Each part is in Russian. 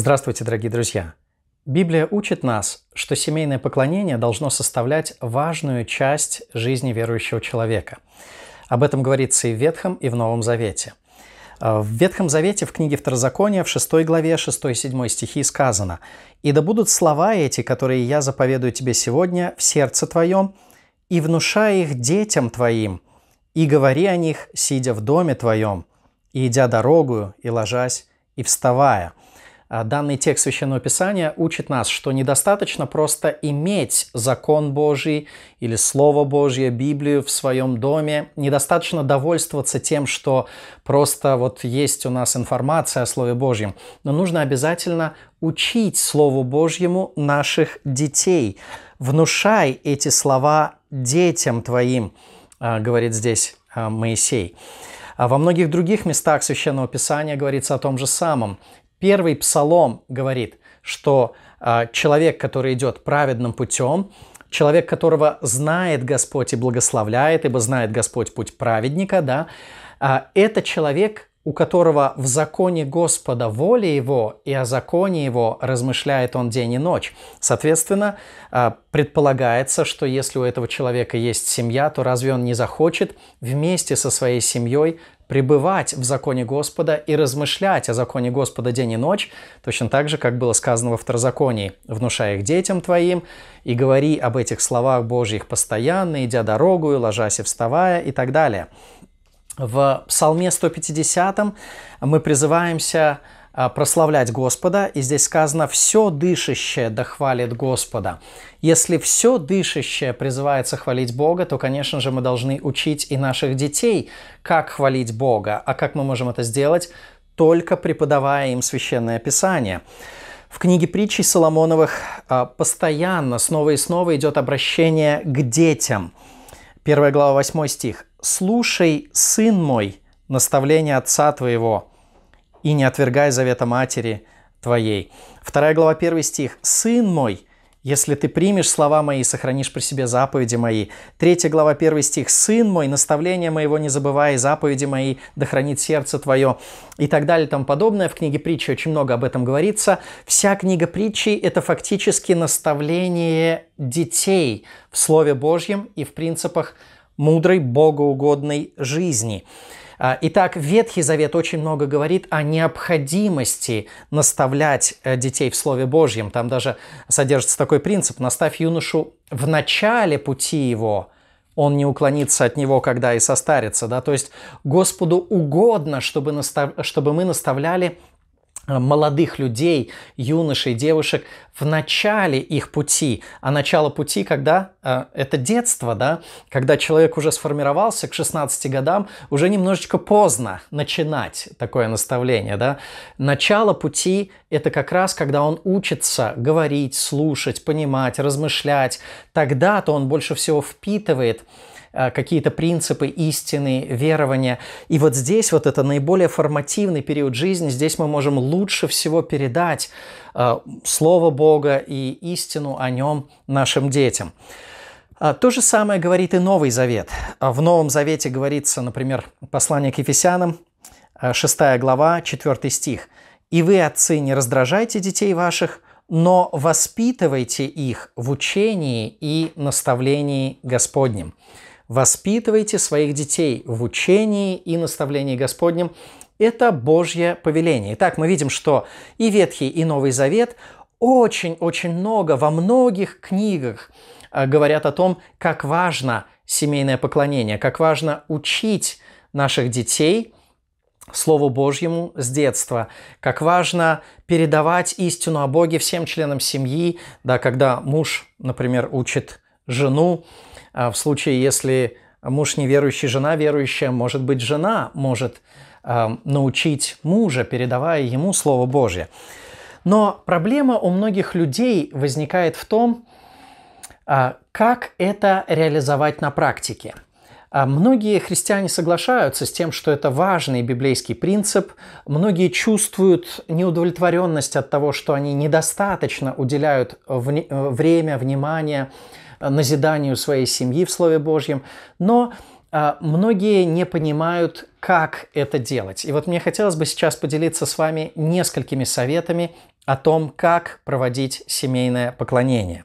Здравствуйте, дорогие друзья! Библия учит нас, что семейное поклонение должно составлять важную часть жизни верующего человека. Об этом говорится и в Ветхом, и в Новом Завете. А, в Ветхом Завете в книге Второзакония в 6 главе 6-7 стихи сказано «И да будут слова эти, которые я заповедую тебе сегодня в сердце твоем, и внушай их детям твоим, и говори о них, сидя в доме твоем, и идя дорогую, и ложась, и вставая». А, данный текст Священного Писания учит нас, что недостаточно просто иметь закон Божий или Слово Божье, Библию в своем доме. Недостаточно довольствоваться тем, что просто вот есть у нас информация о Слове Божьем. Но нужно обязательно учить Слову Божьему наших детей. «Внушай эти слова детям твоим», а, говорит здесь а, Моисей. Во многих других местах Священного Писания говорится о том же самом. Первый псалом говорит, что э, человек, который идет праведным путем, человек, которого знает Господь и благословляет, ибо знает Господь путь праведника, да, э, это человек, у которого в законе Господа воля его, и о законе его размышляет он день и ночь. Соответственно, а, предполагается, что если у этого человека есть семья, то разве он не захочет вместе со своей семьей пребывать в законе Господа и размышлять о законе Господа день и ночь, точно так же, как было сказано во второзаконии, внушая их детям твоим, и говори об этих словах Божьих постоянно, идя дорогую, ложась и вставая и так далее. В Псалме 150 мы призываемся а, прославлять Господа. И здесь сказано «все дышащее да хвалит Господа». Если все дышащее призывается хвалить Бога, то, конечно же, мы должны учить и наших детей, как хвалить Бога. А как мы можем это сделать? Только преподавая им Священное Писание. В книге притчей Соломоновых а, постоянно, снова и снова идет обращение к детям. Первая глава 8 стих. «Слушай, сын мой, наставление отца твоего, и не отвергай завета матери твоей». Вторая глава, первый стих. «Сын мой, если ты примешь слова мои и сохранишь при себе заповеди мои. Третья глава, первый стих. «Сын мой, наставления моего не забывай, заповеди мои, да хранит сердце твое». И так далее, и тому подобное. В книге притчи очень много об этом говорится. Вся книга притчи – это фактически наставление детей в Слове Божьем и в принципах мудрой, богоугодной жизни. А, итак, Ветхий Завет очень много говорит о необходимости наставлять э, детей в Слове Божьем. Там даже содержится такой принцип «наставь юношу в начале пути его, он не уклонится от него, когда и состарится». Да? То есть Господу угодно, чтобы, настав... чтобы мы наставляли молодых людей, юношей, девушек в начале их пути. А начало пути, когда э, это детство, да, когда человек уже сформировался к 16 годам, уже немножечко поздно начинать такое наставление, да. Начало пути – это как раз, когда он учится говорить, слушать, понимать, размышлять. Тогда-то он больше всего впитывает э, Э, какие-то принципы, истины, верования. И вот здесь вот это наиболее формативный период жизни, здесь мы можем лучше всего передать э, Слово Бога и истину о нем нашим детям. Э, то же самое говорит и Новый Завет. В Новом Завете говорится, например, послание к Ефесянам, 6 глава, 4 стих. «И вы, отцы, не раздражайте детей ваших, но воспитывайте их в учении и наставлении Господнем». Воспитывайте своих детей в учении и наставлении Господнем. Это Божье повеление. Итак, мы видим, что и Ветхий, и Новый Завет очень-очень много во многих книгах а, говорят о том, как важно семейное поклонение, как важно учить наших детей Слову Божьему с детства, как важно передавать истину о Боге всем членам семьи, да, когда муж, например, учит жену. А, в случае, если муж неверующий, жена верующая, может быть, жена может а, научить мужа, передавая ему Слово Божье. Но проблема у многих людей возникает в том, а, как это реализовать на практике. Многие христиане соглашаются с тем, что это важный библейский принцип. Многие чувствуют неудовлетворенность от того, что они недостаточно уделяют время, внимание Э, назиданию своей семьи в Слове Божьем, но э, многие не понимают, как это делать. И вот мне хотелось бы сейчас поделиться с вами несколькими советами о том, как проводить семейное поклонение.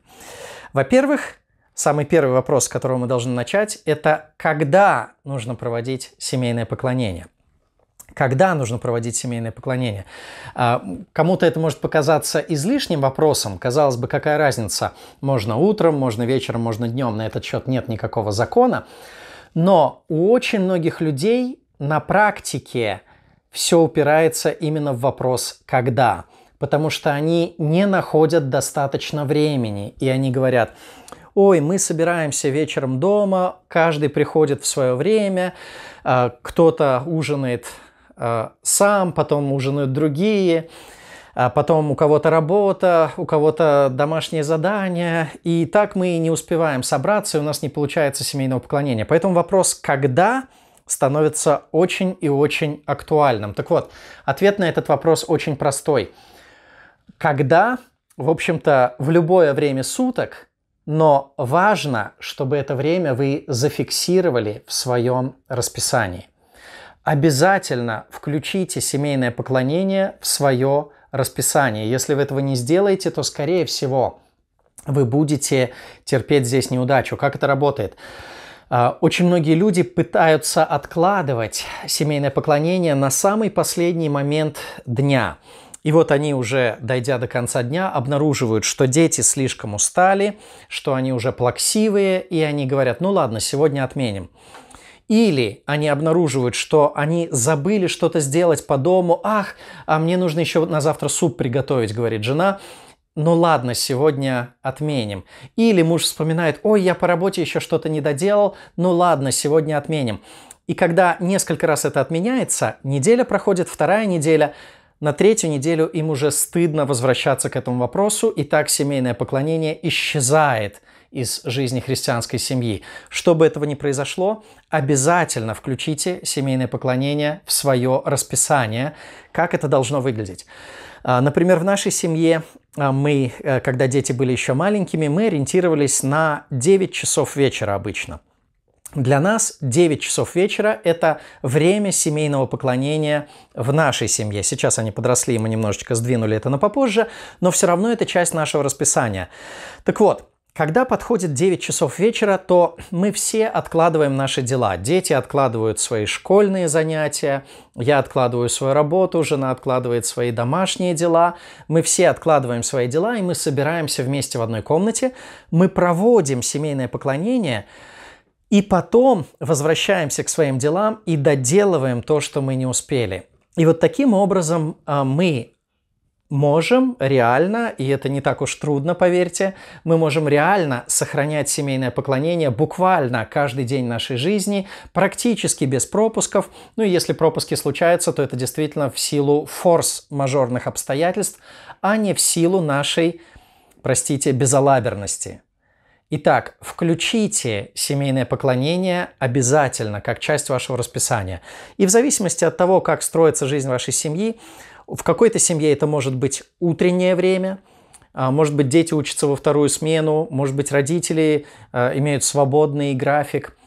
Во-первых, самый первый вопрос, с которого мы должны начать, это когда нужно проводить семейное поклонение – когда нужно проводить семейное поклонение. А, кому-то это может показаться излишним вопросом. Казалось бы, какая разница? Можно утром, можно вечером, можно днем. На этот счет нет никакого закона. Но у очень многих людей на практике все упирается именно в вопрос «когда?», потому что они не находят достаточно времени, и они говорят «Ой, мы собираемся вечером дома, каждый приходит в свое время, а, кто-то ужинает Э, сам, потом ужинают другие, а потом у кого-то работа, у кого-то домашнее задание, и так мы не успеваем собраться, и у нас не получается семейного поклонения. Поэтому вопрос «когда?» становится очень и очень актуальным. Так вот, ответ на этот вопрос очень простой. Когда, в общем-то, в любое время суток, но важно, чтобы это время вы зафиксировали в своем расписании. Обязательно включите семейное поклонение в свое расписание. Если вы этого не сделаете, то, скорее всего, вы будете терпеть здесь неудачу. Как это работает? А, очень многие люди пытаются откладывать семейное поклонение на самый последний момент дня. И вот они уже, дойдя до конца дня, обнаруживают, что дети слишком устали, что они уже плаксивые, и они говорят, ну ладно, сегодня отменим. Или они обнаруживают, что они забыли что-то сделать по дому. Ах, а мне нужно еще на завтра суп приготовить, говорит жена ну ладно, сегодня отменим. Или муж вспоминает, ой, я по работе еще что-то не доделал, ну ладно, сегодня отменим. И когда несколько раз это отменяется, неделя проходит, вторая неделя, на третью неделю им уже стыдно возвращаться к этому вопросу, и так семейное поклонение исчезает – из жизни христианской семьи. Чтобы этого не произошло, обязательно включите семейное поклонение в свое расписание. Как это должно выглядеть? А, например, в нашей семье а, мы, э, когда дети были еще маленькими, мы ориентировались на 9 часов вечера обычно. Для нас 9 часов вечера – это время семейного поклонения в нашей семье. Сейчас они подросли, и мы немножечко сдвинули это на попозже, но все равно это часть нашего расписания. Так вот, когда подходит 9 часов вечера, то мы все откладываем наши дела. Дети откладывают свои школьные занятия, я откладываю свою работу, жена откладывает свои домашние дела. Мы все откладываем свои дела, и мы собираемся вместе в одной комнате. Мы проводим семейное поклонение, и потом возвращаемся к своим делам и доделываем то, что мы не успели. И вот таким образом а, мы можем реально, и это не так уж трудно, поверьте, мы можем реально сохранять семейное поклонение буквально каждый день нашей жизни, практически без пропусков. Ну и если пропуски случаются, то это действительно в силу форс-мажорных обстоятельств, а не в силу нашей, простите, безалаберности. Итак, включите семейное поклонение обязательно, как часть вашего расписания. И в зависимости от того, как строится жизнь вашей семьи, в какой-то семье это может быть утреннее время, а, может быть, дети учатся во вторую смену, может быть, родители а, имеют свободный график,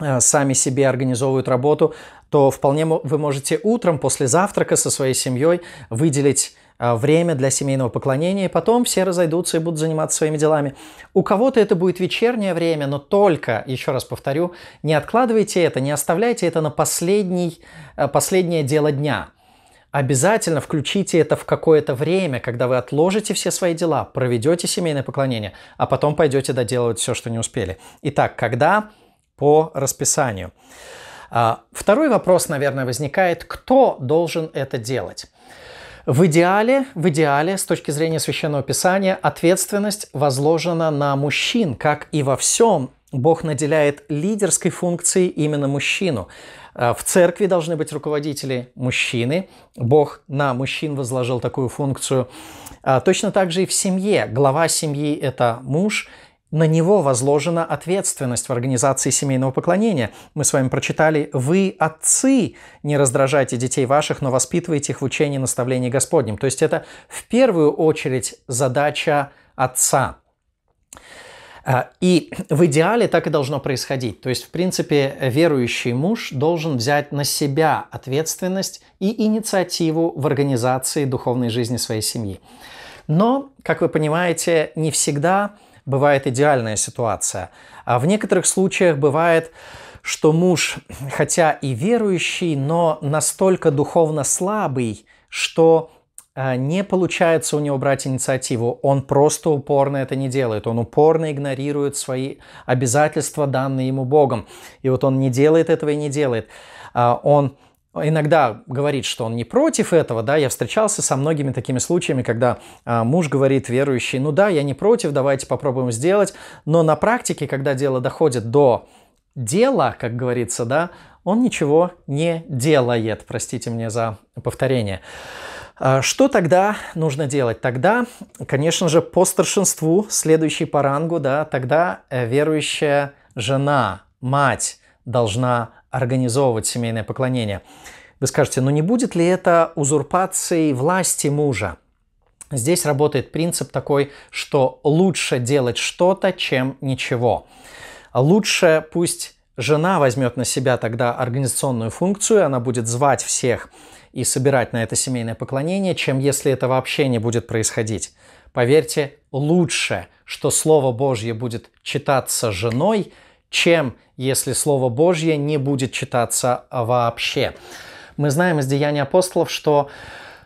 а, сами себе организовывают работу, то вполне вы можете утром после завтрака со своей семьей выделить время для семейного поклонения, и потом все разойдутся и будут заниматься своими делами. У кого-то это будет вечернее время, но только, еще раз повторю, не откладывайте это, не оставляйте это на последний, последнее дело дня – Обязательно включите это в какое-то время, когда вы отложите все свои дела, проведете семейное поклонение, а потом пойдете доделывать все, что не успели. Итак, когда? По расписанию. А, второй вопрос, наверное, возникает, кто должен это делать? В идеале, в идеале, с точки зрения Священного Писания, ответственность возложена на мужчин, как и во всем Бог наделяет лидерской функцией именно мужчину. Э, в церкви должны быть руководители мужчины. Бог на мужчин возложил такую функцию. А, точно так же и в семье. Глава семьи – это муж, на него возложена ответственность в организации семейного поклонения. Мы с вами прочитали «Вы, отцы, не раздражайте детей ваших, но воспитывайте их в учении и наставлении Господнем». То есть это в первую очередь задача отца. А, и в идеале так и должно происходить. То есть, в принципе, верующий муж должен взять на себя ответственность и инициативу в организации духовной жизни своей семьи. Но, как вы понимаете, не всегда бывает идеальная ситуация. А в некоторых случаях бывает, что муж, хотя и верующий, но настолько духовно слабый, что а, не получается у него брать инициативу, он просто упорно это не делает, он упорно игнорирует свои обязательства, данные ему Богом. И вот он не делает этого и не делает. А, он иногда говорит, что он не против этого, да, я встречался со многими такими случаями, когда а, муж говорит верующий, ну да, я не против, давайте попробуем сделать, но на практике, когда дело доходит до дела, как говорится, да, он ничего не делает, простите мне за повторение. А что тогда нужно делать? Тогда, конечно же, по старшинству, следующий по рангу, да, тогда э, верующая жена, мать должна организовывать семейное поклонение. Вы скажете, ну не будет ли это узурпацией власти мужа? Здесь работает принцип такой, что лучше делать что-то, чем ничего. Лучше пусть жена возьмет на себя тогда организационную функцию, она будет звать всех и собирать на это семейное поклонение, чем если это вообще не будет происходить. Поверьте, лучше, что Слово Божье будет читаться женой, чем если Слово Божье не будет читаться вообще. Мы знаем из Деяний апостолов, что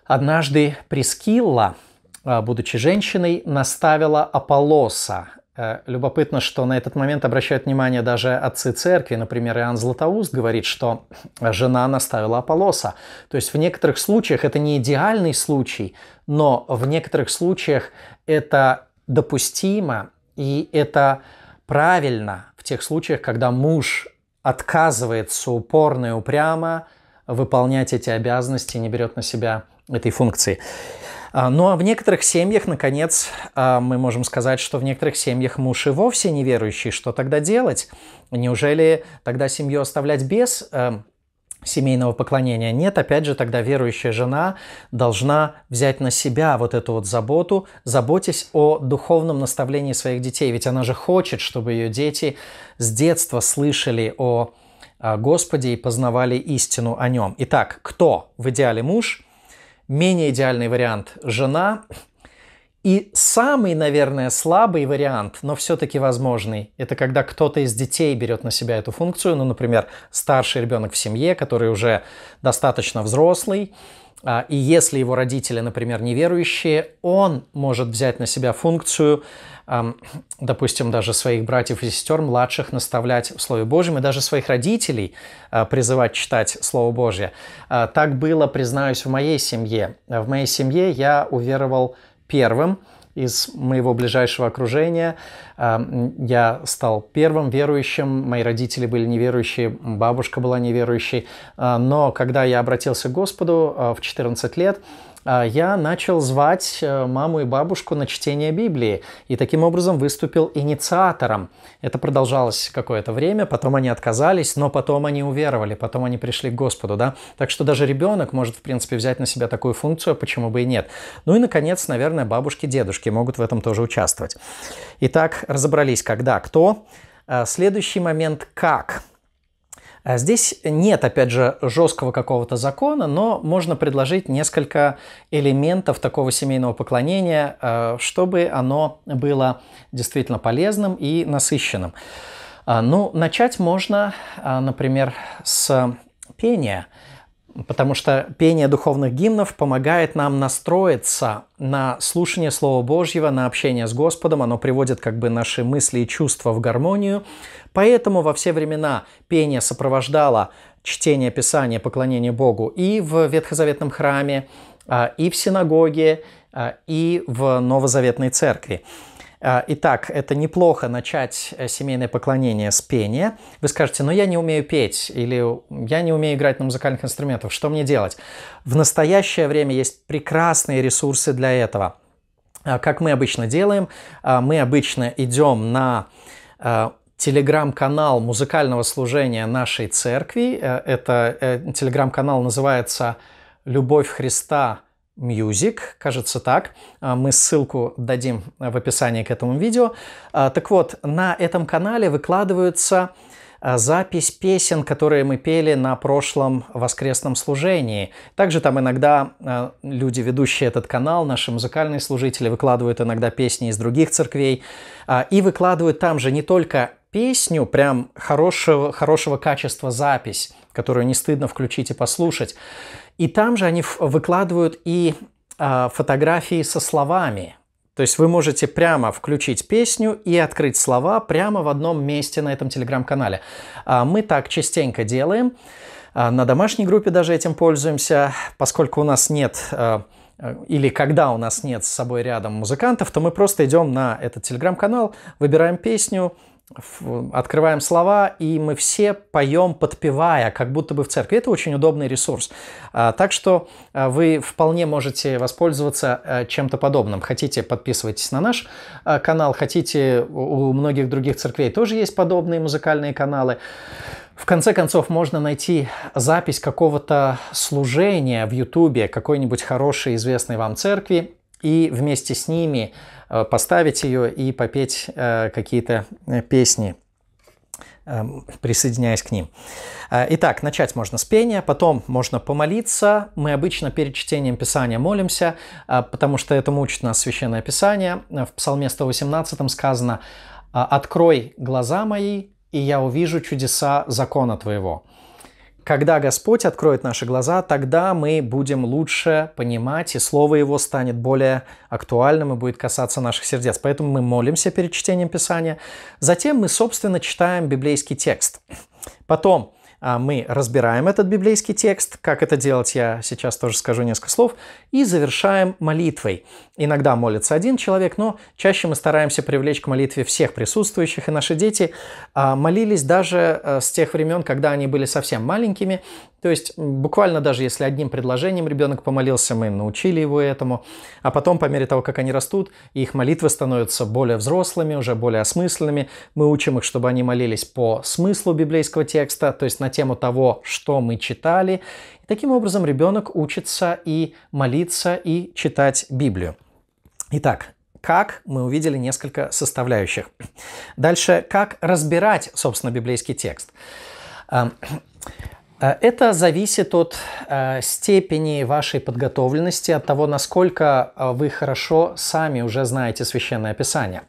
однажды Прескилла, будучи женщиной, наставила Аполлоса, Э, любопытно, что на этот момент обращают внимание даже отцы церкви. Например, Иоанн Златоуст говорит, что э, жена наставила Аполлоса. То есть в некоторых случаях это не идеальный случай, но в некоторых случаях это допустимо и это правильно в тех случаях, когда муж отказывается упорно и упрямо выполнять эти обязанности не берет на себя этой функции. А, ну а в некоторых семьях, наконец, а, мы можем сказать, что в некоторых семьях муж и вовсе неверующий. Что тогда делать? Неужели тогда семью оставлять без а, семейного поклонения нет, опять же, тогда верующая жена должна взять на себя вот эту вот заботу, заботясь о духовном наставлении своих детей, ведь она же хочет, чтобы ее дети с детства слышали о Господе и познавали истину о нем. Итак, кто в идеале муж, менее идеальный вариант – жена. И самый, наверное, слабый вариант, но все-таки возможный, это когда кто-то из детей берет на себя эту функцию, ну, например, старший ребенок в семье, который уже достаточно взрослый, а, и если его родители, например, неверующие, он может взять на себя функцию, допустим, даже своих братьев и сестер младших наставлять в Слове Божьем, и даже своих родителей а, призывать читать Слово Божье. А, так было, признаюсь, в моей семье. В моей семье я уверовал первым – из моего ближайшего окружения. Эм, я стал первым верующим, мои родители были неверующие, бабушка была неверующей. Э, но когда я обратился к Господу э, в 14 лет, а я начал звать э, маму и бабушку на чтение Библии и таким образом выступил инициатором. Это продолжалось какое-то время, потом они отказались, но потом они уверовали, потом они пришли к Господу, да. Так что даже ребенок может, в принципе, взять на себя такую функцию, а почему бы и нет. Ну и, наконец, наверное, бабушки, дедушки могут в этом тоже участвовать. Итак, разобрались, когда, кто. Э, следующий момент – как. А здесь нет, опять же, жесткого какого-то закона, но можно предложить несколько элементов такого семейного поклонения, э, чтобы оно было действительно полезным и насыщенным. А, ну, начать можно, а, например, с пения – Потому что пение духовных гимнов помогает нам настроиться на слушание Слова Божьего, на общение с Господом. Оно приводит как бы наши мысли и чувства в гармонию. Поэтому во все времена пение сопровождало чтение Писания, поклонение Богу и в Ветхозаветном храме, а, и в синагоге, а, и в Новозаветной церкви. А, итак, это неплохо начать э, семейное поклонение с пения. Вы скажете, но «Ну, я не умею петь или я не умею играть на музыкальных инструментах, что мне делать? В настоящее время есть прекрасные ресурсы для этого. А, как мы обычно делаем, а, мы обычно идем на телеграм-канал музыкального служения нашей церкви. Э, это э, телеграм-канал называется «Любовь Христа» Music, кажется так. А, мы ссылку дадим в описании к этому видео. А, так вот, на этом канале выкладываются а, запись песен, которые мы пели на прошлом воскресном служении. Также там иногда люди, ведущие этот канал, наши музыкальные служители, выкладывают иногда песни из других церквей. И выкладывают там же не только песню, прям хорошего, хорошего качества запись, которую не стыдно включить и послушать. И там же они выкладывают и э, фотографии со словами. То есть вы можете прямо включить песню и открыть слова прямо в одном месте на этом телеграм-канале. А мы так частенько делаем. А на домашней группе даже этим пользуемся, поскольку у нас нет или когда у нас нет с собой рядом музыкантов, то мы просто идем на этот телеграм-канал, выбираем песню, открываем слова, и мы все поем, подпевая, как будто бы в церкви. Это очень удобный ресурс. А, так что а, вы вполне можете воспользоваться э, чем-то подобным. Хотите, подписывайтесь на наш а, канал, хотите, у многих других церквей тоже есть подобные музыкальные каналы. В конце концов, можно найти запись какого-то служения в Ютубе какой-нибудь хорошей, известной вам церкви, и вместе с ними Э, поставить ее и попеть э, какие-то э, песни эм, присоединяясь к ним. Итак, начать можно с пения, потом можно помолиться. Мы обычно перед чтением Писания молимся, потому что этому учит нас Священное Писание. В Псалме 118 сказано «Открой глаза мои, и я увижу чудеса закона твоего». Когда Господь откроет наши глаза, тогда мы будем лучше понимать, и Слово Его станет более актуальным и будет касаться наших сердец. Поэтому мы молимся перед чтением Писания. Затем мы, собственно, читаем библейский текст. Потом а мы разбираем этот библейский текст, как это делать, я сейчас тоже скажу несколько слов, и завершаем молитвой. Иногда молится один человек, но чаще мы стараемся привлечь к молитве всех присутствующих, и наши дети а, молились даже э, с тех времен, когда они были совсем маленькими, то есть буквально даже если одним предложением ребенок помолился, мы научили его этому, а потом по мере того, как они растут, их молитвы становятся более взрослыми, уже более осмысленными, мы учим их, чтобы они молились по смыслу библейского текста, то есть на тему того, что мы читали. И таким образом ребенок учится и молиться, и читать Библию. Итак, как мы увидели несколько составляющих. Дальше, как разбирать, собственно, библейский текст. Э, это зависит от э, степени вашей подготовленности, от того, насколько э, вы хорошо сами уже знаете священное писание.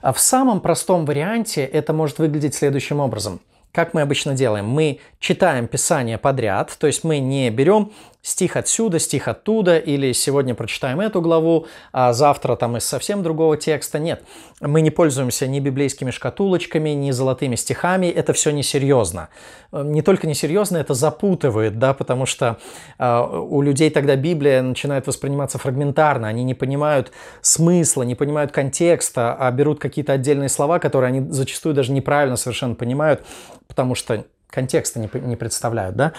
А в самом простом варианте это может выглядеть следующим образом. Как мы обычно делаем? Мы читаем Писание подряд, то есть мы не берем стих отсюда, стих оттуда, или сегодня прочитаем эту главу, а завтра там из совсем другого текста. Нет, мы не пользуемся ни библейскими шкатулочками, ни золотыми стихами, это все несерьезно. Э, не только несерьезно, это запутывает, да, потому что э, у людей тогда Библия начинает восприниматься фрагментарно, они не понимают смысла, не понимают контекста, а берут какие-то отдельные слова, которые они зачастую даже неправильно совершенно понимают, потому что контекста не, не представляют, да?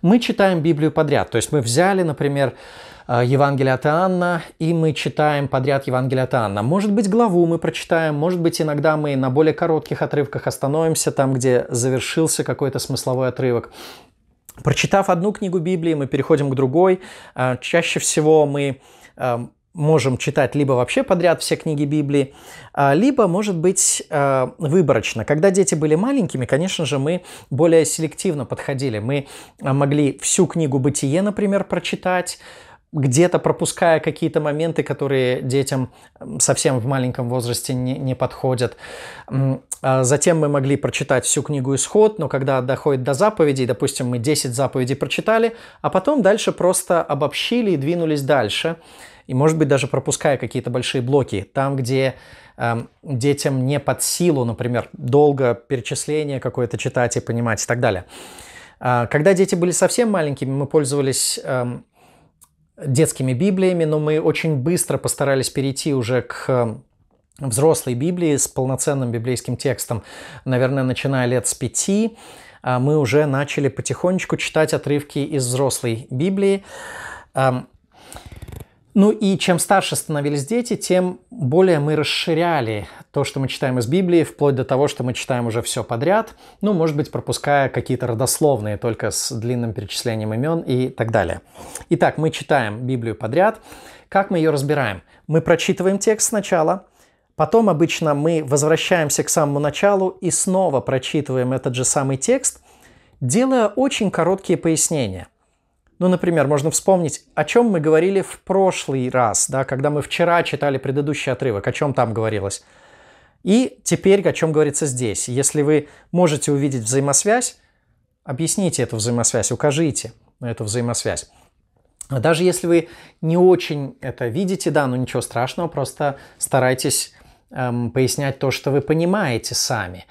Мы читаем Библию подряд, то есть мы взяли, например, э, Евангелие от Иоанна, и мы читаем подряд Евангелие от Иоанна. Может быть, главу мы прочитаем, может быть, иногда мы на более коротких отрывках остановимся, там, где завершился какой-то смысловой отрывок. Прочитав одну книгу Библии, мы переходим к другой. Э, чаще всего мы эм, можем читать либо вообще подряд все книги Библии, а, либо, может быть, а, выборочно. Когда дети были маленькими, конечно же, мы более селективно подходили. Мы а, могли всю книгу «Бытие», например, прочитать, где-то пропуская какие-то моменты, которые детям совсем в маленьком возрасте не, не подходят. Затем мы могли прочитать всю книгу «Исход», но когда доходит до заповедей, допустим, мы 10 заповедей прочитали, а потом дальше просто обобщили и двинулись дальше – и, может быть, даже пропуская какие-то большие блоки, там, где э, детям не под силу, например, долго перечисление какое-то читать и понимать и так далее. Э, когда дети были совсем маленькими, мы пользовались э, детскими библиями, но мы очень быстро постарались перейти уже к эм, взрослой Библии с полноценным библейским текстом, наверное, начиная лет с пяти, а мы уже начали потихонечку читать отрывки из взрослой Библии. Ну и чем старше становились дети, тем более мы расширяли то, что мы читаем из Библии, вплоть до того, что мы читаем уже все подряд, ну, может быть, пропуская какие-то родословные, только с длинным перечислением имен и так далее. Итак, мы читаем Библию подряд. Как мы ее разбираем? Мы прочитываем текст сначала, потом обычно мы возвращаемся к самому началу и снова прочитываем этот же самый текст, делая очень короткие пояснения. Ну, например, можно вспомнить, о чем мы говорили в прошлый раз, да, когда мы вчера читали предыдущий отрывок, о чем там говорилось. И теперь о чем говорится здесь. Если вы можете увидеть взаимосвязь, объясните эту взаимосвязь, укажите на эту взаимосвязь. Даже если вы не очень это видите, да, ну ничего страшного, просто старайтесь Эм, пояснять то, что вы понимаете сами.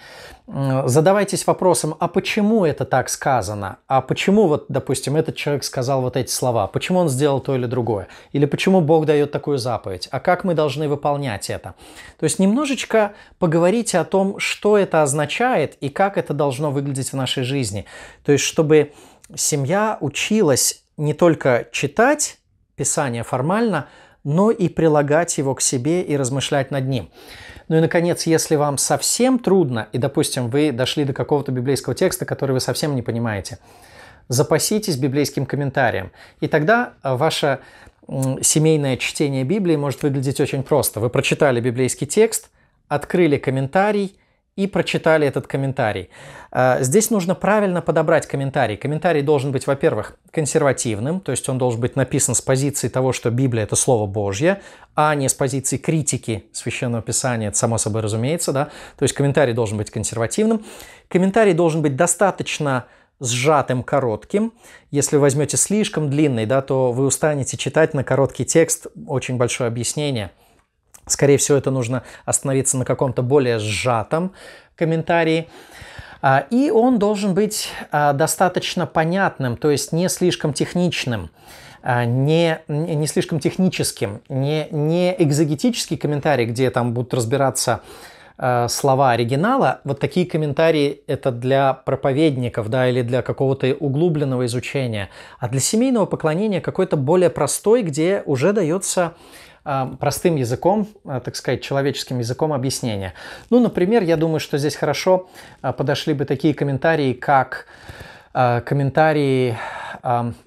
Задавайтесь вопросом, а почему это так сказано? А почему вот, допустим, этот человек сказал вот эти слова? Почему он сделал то или другое? Или почему Бог дает такую заповедь? А как мы должны выполнять это? То есть немножечко поговорите о том, что это означает и как это должно выглядеть в нашей жизни. То есть чтобы семья училась не только читать Писание формально, но и прилагать его к себе и размышлять над ним. Ну и, наконец, если вам совсем трудно, и, допустим, вы дошли до какого-то библейского текста, который вы совсем не понимаете, запаситесь библейским комментарием. И тогда э, ваше семейное чтение Библии может выглядеть очень просто. Вы прочитали библейский текст, открыли комментарий – и прочитали этот комментарий. А, здесь нужно правильно подобрать комментарий. Комментарий должен быть, во-первых, консервативным, то есть он должен быть написан с позиции того, что Библия – это Слово Божье, а не с позиции критики Священного Писания, это само собой разумеется, да, то есть комментарий должен быть консервативным. Комментарий должен быть достаточно сжатым, коротким. Если вы возьмете слишком длинный, да, то вы устанете читать на короткий текст очень большое объяснение – Скорее всего, это нужно остановиться на каком-то более сжатом комментарии. А, и он должен быть а, достаточно понятным, то есть не слишком техничным а, не, не слишком техническим, не, не экзогетический комментарий, где там будут разбираться слова оригинала, вот такие комментарии это для проповедников, да, или для какого-то углубленного изучения, а для семейного поклонения какой-то более простой, где уже дается а, простым языком, а, так сказать, человеческим языком объяснения. Ну, например, я думаю, что здесь хорошо а, подошли бы такие комментарии, как комментарии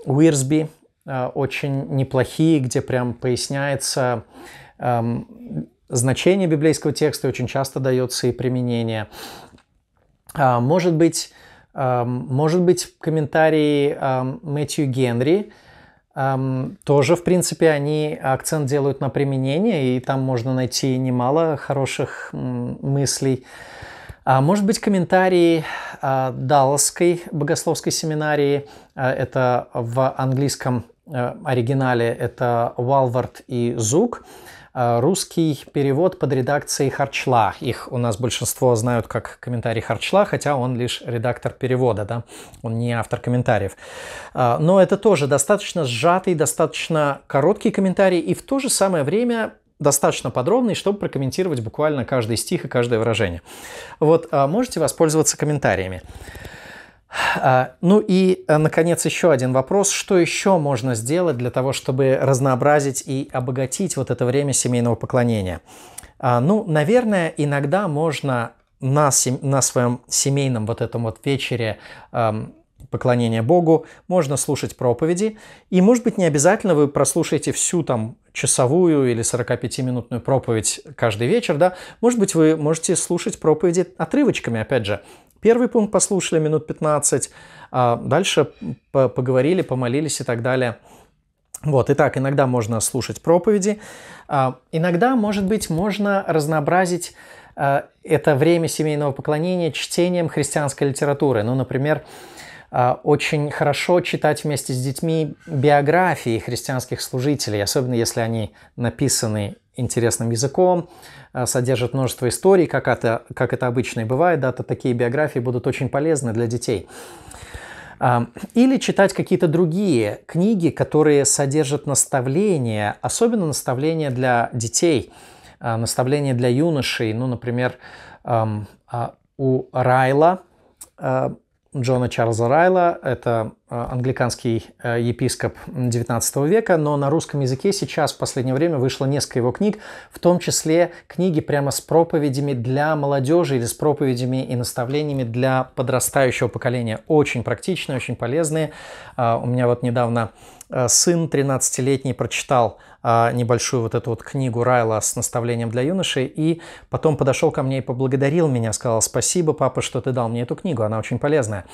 Уирсби, очень неплохие, где прям поясняется значение библейского текста, очень часто дается и применение. Может быть, может быть комментарии Мэтью Генри – тоже, в принципе, они акцент делают на применение, и там можно найти немало хороших мыслей. А, может быть, комментарии а, Далласской богословской семинарии, а, это в английском э, оригинале, это Валвард и Зук, а, русский перевод под редакцией Харчла. Их у нас большинство знают как комментарий Харчла, хотя он лишь редактор перевода, да? он не автор комментариев. А, но это тоже достаточно сжатый, достаточно короткий комментарий и в то же самое время достаточно подробный, чтобы прокомментировать буквально каждый стих и каждое выражение. Вот а, можете воспользоваться комментариями. А, ну и, э, наконец, еще один вопрос. Что еще можно сделать для того, чтобы разнообразить и обогатить вот это время семейного поклонения? А, ну, наверное, иногда можно на, сем... на своем семейном вот этом вот вечере эм, поклонения Богу, можно слушать проповеди, и, может быть, не обязательно вы прослушаете всю там часовую или 45-минутную проповедь каждый вечер, да, может быть, вы можете слушать проповеди отрывочками, опять же. Первый пункт послушали минут 15, а дальше поговорили, помолились и так далее. Вот, итак, иногда можно слушать проповеди, а иногда, может быть, можно разнообразить а, это время семейного поклонения чтением христианской литературы. Ну, например, а, очень хорошо читать вместе с детьми биографии христианских служителей, особенно если они написаны интересным языком, а, содержат множество историй, как это, как это обычно и бывает, да, то такие биографии будут очень полезны для детей. А, или читать какие-то другие книги, которые содержат наставления, особенно наставления для детей, наставления для юношей. Ну, например, у Райла Джона Чарльза Райла. Это э, англиканский э, епископ XIX века, но на русском языке сейчас в последнее время вышло несколько его книг, в том числе книги прямо с проповедями для молодежи или с проповедями и наставлениями для подрастающего поколения. Очень практичные, очень полезные. А, у меня вот недавно э, сын 13-летний прочитал а, небольшую вот эту вот книгу Райла с наставлением для юношей, и потом подошел ко мне и поблагодарил меня, сказал спасибо, папа, что ты дал мне эту книгу, она очень полезная.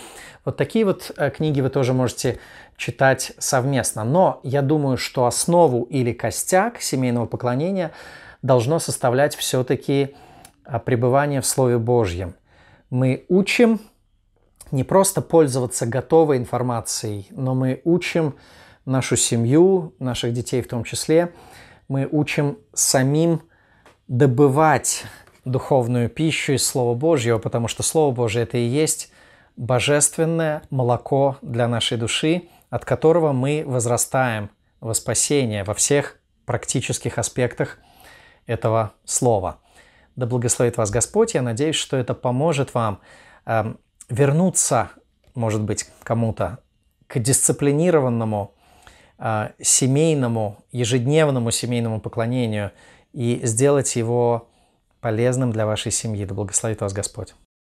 Вот такие вот э, книги вы тоже можете читать совместно. Но я думаю, что основу или костяк семейного поклонения должно составлять все-таки а, пребывание в Слове Божьем. Мы учим не просто пользоваться готовой информацией, но мы учим нашу семью, наших детей в том числе. Мы учим самим добывать духовную пищу из Слова Божьего, потому что Слово Божье – это и есть божественное молоко для нашей души, от которого мы возрастаем во спасение во всех практических аспектах этого слова. Да благословит вас Господь. Я надеюсь, что это поможет вам э, вернуться, может быть, кому-то к дисциплинированному а, семейному, ежедневному семейному поклонению и сделать его полезным для вашей семьи. Да благословит вас Господь.